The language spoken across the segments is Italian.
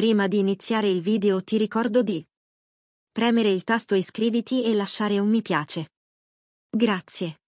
Prima di iniziare il video ti ricordo di premere il tasto iscriviti e lasciare un mi piace. Grazie.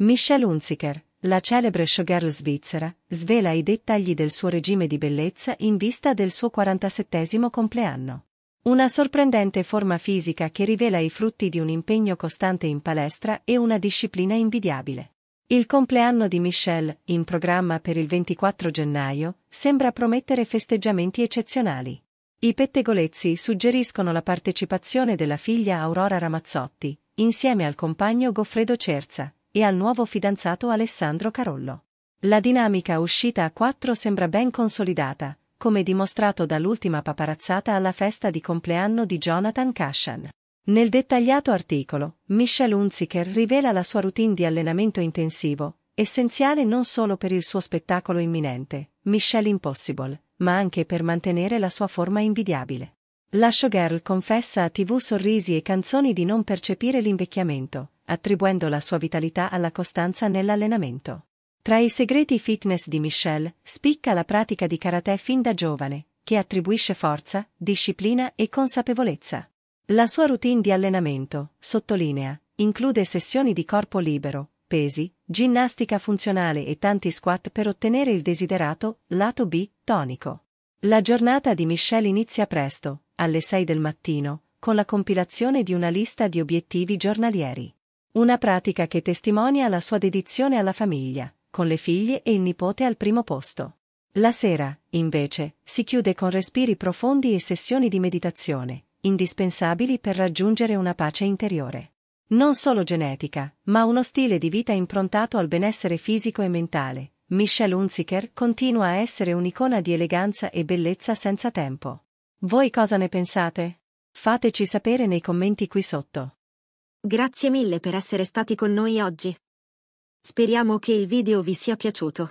Michelle Hunziker, la celebre showgirl svizzera, svela i dettagli del suo regime di bellezza in vista del suo 47 compleanno. Una sorprendente forma fisica che rivela i frutti di un impegno costante in palestra e una disciplina invidiabile. Il compleanno di Michelle, in programma per il 24 gennaio, sembra promettere festeggiamenti eccezionali. I pettegolezzi suggeriscono la partecipazione della figlia Aurora Ramazzotti, insieme al compagno Goffredo Cerza e al nuovo fidanzato Alessandro Carollo. La dinamica uscita a quattro sembra ben consolidata, come dimostrato dall'ultima paparazzata alla festa di compleanno di Jonathan Cashan. Nel dettagliato articolo, Michelle Hunziker rivela la sua routine di allenamento intensivo, essenziale non solo per il suo spettacolo imminente, Michelle Impossible, ma anche per mantenere la sua forma invidiabile. La showgirl confessa a TV sorrisi e canzoni di non percepire l'invecchiamento, attribuendo la sua vitalità alla costanza nell'allenamento. Tra i segreti fitness di Michelle, spicca la pratica di karate fin da giovane, che attribuisce forza, disciplina e consapevolezza. La sua routine di allenamento, sottolinea, include sessioni di corpo libero, pesi, ginnastica funzionale e tanti squat per ottenere il desiderato lato B tonico. La giornata di Michelle inizia presto, alle 6 del mattino, con la compilazione di una lista di obiettivi giornalieri. Una pratica che testimonia la sua dedizione alla famiglia, con le figlie e il nipote al primo posto. La sera, invece, si chiude con respiri profondi e sessioni di meditazione, indispensabili per raggiungere una pace interiore. Non solo genetica, ma uno stile di vita improntato al benessere fisico e mentale. Michelle Hunziker continua a essere un'icona di eleganza e bellezza senza tempo. Voi cosa ne pensate? Fateci sapere nei commenti qui sotto. Grazie mille per essere stati con noi oggi. Speriamo che il video vi sia piaciuto.